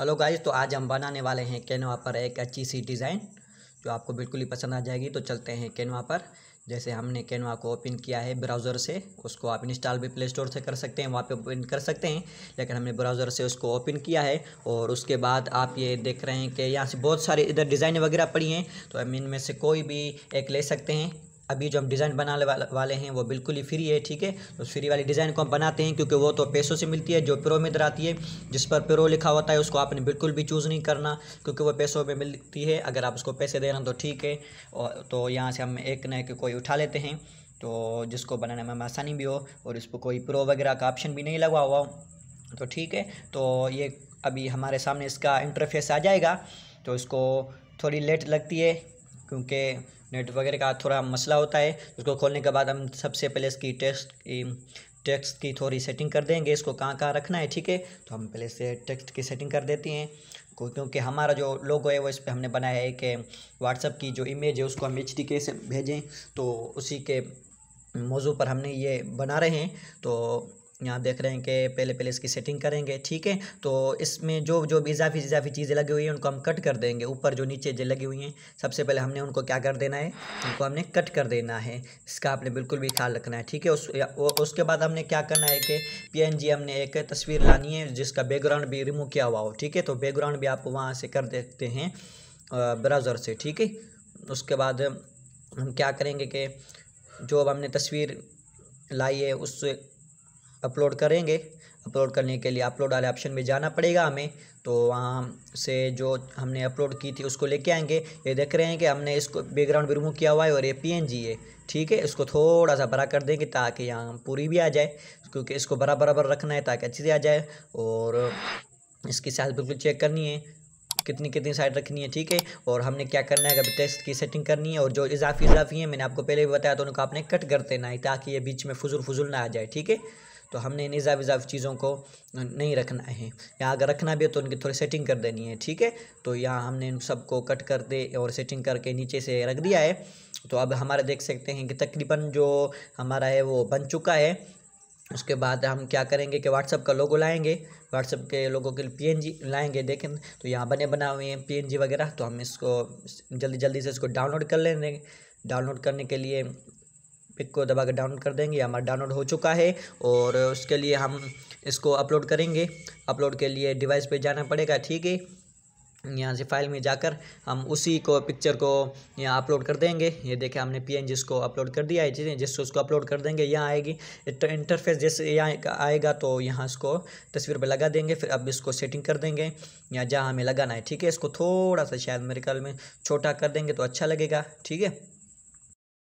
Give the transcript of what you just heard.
hello guys तो आज हम बनाने वाले हैं कैनवा पर एक अच्छी सी डिज़ाइन जो आपको बिल्कुल ही पसंद आ जाएगी तो चलते हैं कैनवा पर जैसे हमने कैनवा को ओपन किया है ब्राउज़र से उसको आप इंस्टॉल भी प्ले स्टोर से कर सकते हैं वहाँ पे ओपन कर सकते हैं लेकिन हमने ब्राउज़र से उसको ओपन किया है और उसके बाद आप ये देख रहे हैं कि यहाँ से बहुत सारे इधर डिज़ाइन वगैरह पड़ी हैं तो हम इनमें से कोई भी एक ले सकते हैं अभी जो हम डिज़ाइन बनाने वाले हैं वो बिल्कुल ही फ्री है ठीक है तो फ्री वाली डिज़ाइन को हम बनाते हैं क्योंकि वो तो पैसों से मिलती है जो प्रो में इधर आती है जिस पर प्रो लिखा होता है उसको आपने बिल्कुल भी चूज़ नहीं करना क्योंकि वो पैसों में मिलती है अगर आप उसको पैसे दे रहे हैं तो ठीक है और तो यहाँ से हम एक ना एक कोई उठा लेते हैं तो जिसको बनाने में आसानी भी हो और इस पर कोई प्रो वगैरह का ऑप्शन भी नहीं लगा हुआ हो तो ठीक है तो ये अभी हमारे सामने इसका इंटरफेस आ जाएगा तो इसको थोड़ी लेट लगती है क्योंकि नेट वगैरह का थोड़ा मसला होता है उसको खोलने के बाद हम सबसे पहले इसकी टेस्ट टेक्स्ट की थोड़ी सेटिंग कर देंगे इसको कहाँ कहाँ रखना है ठीक है तो हम पहले से टेक्स्ट की सेटिंग कर देते हैं क्योंकि हमारा जो लोगो है वो इस पर हमने बनाया है कि व्हाट्सअप की जो इमेज है उसको हम एच डी के से भेजें तो उसी के मौजू पर हमने ये बना रहे हैं तो यहाँ देख रहे हैं कि पहले पहले इसकी सेटिंग करेंगे ठीक है तो इसमें जो जो भी इजाफी इजाफी चीज़ें लगी हुई हैं उनको हम कट कर देंगे ऊपर जो नीचे जो लगी हुई हैं सबसे पहले हमने उनको क्या कर देना है उनको हमने कट कर देना है इसका आपने बिल्कुल भी ख्याल रखना है ठीक है उस, उसके बाद हमने क्या करना है कि पी हमने एक तस्वीर लानी है जिसका बैकग्राउंड भी रिमूव किया हुआ हो ठीक है तो बैकग्राउंड भी आप वहाँ से कर देते हैं ब्राउज़र से ठीक है उसके बाद हम क्या करेंगे कि जो अब हमने तस्वीर लाई है उस अपलोड करेंगे अपलोड करने के लिए अपलोड वाले ऑप्शन में जाना पड़ेगा हमें तो वहाँ से जो हमने अपलोड की थी उसको लेके आएंगे ये देख रहे हैं कि हमने इसको बैकग्राउंड भी रिमूव किया हुआ है और ये पीएनजी है ठीक है इसको थोड़ा सा बड़ा कर देंगे ताकि यहाँ पूरी भी आ जाए क्योंकि इसको बड़ा बराबर रखना है ताकि अच्छी से आ जाए और इसकी साइज बिल्कुल चेक करनी है कितनी कितनी साइड रखनी है ठीक है और हमने क्या करना है अभी टेस्ट की सेटिंग करनी है और जो इजाफी इजाफी है मैंने आपको पहले भी बताया तो उनको आपने कट कर देना है ताकि ये बीच में फजूल फजूल ना आ जाए ठीक है तो हमने इन इजाफ इजाफ चीज़ों को नहीं रखना है या अगर रखना भी है तो उनकी थोड़ी सेटिंग कर देनी है ठीक है तो यहाँ हमने इन सबको कट कर दे और सेटिंग करके नीचे से रख दिया है तो अब हमारा देख सकते हैं कि तकरीबन जो हमारा है वो बन चुका है उसके बाद हम क्या करेंगे कि व्हाट्सअप का लोगो लाएंगे व्हाट्सअप के लोगों के लिए पीएनजी लाएंगे देखें तो यहाँ बने बना हुए हैं पीएनजी वगैरह तो हम इसको जल्दी जल्दी से इसको डाउनलोड कर लेंगे डाउनलोड करने के लिए पिक को दबा कर डाउनलोड कर देंगे हमारा डाउनलोड हो चुका है और उसके लिए हम इसको अपलोड करेंगे अपलोड के लिए डिवाइस पे जाना पड़ेगा ठीक है यहाँ से फाइल में जाकर हम उसी को पिक्चर को यहाँ अपलोड कर देंगे ये देखें हमने पी एन जिसको अपलोड कर दिया है जिससे उसको अपलोड कर देंगे यहाँ आएगी तो इंटरफेस जैसे यहाँ आएगा तो यहाँ इसको तस्वीर पर लगा देंगे फिर अब इसको सेटिंग कर देंगे या जहाँ हमें लगाना है ठीक है इसको थोड़ा सा शायद मेरे ख्याल में छोटा कर देंगे तो अच्छा लगेगा ठीक है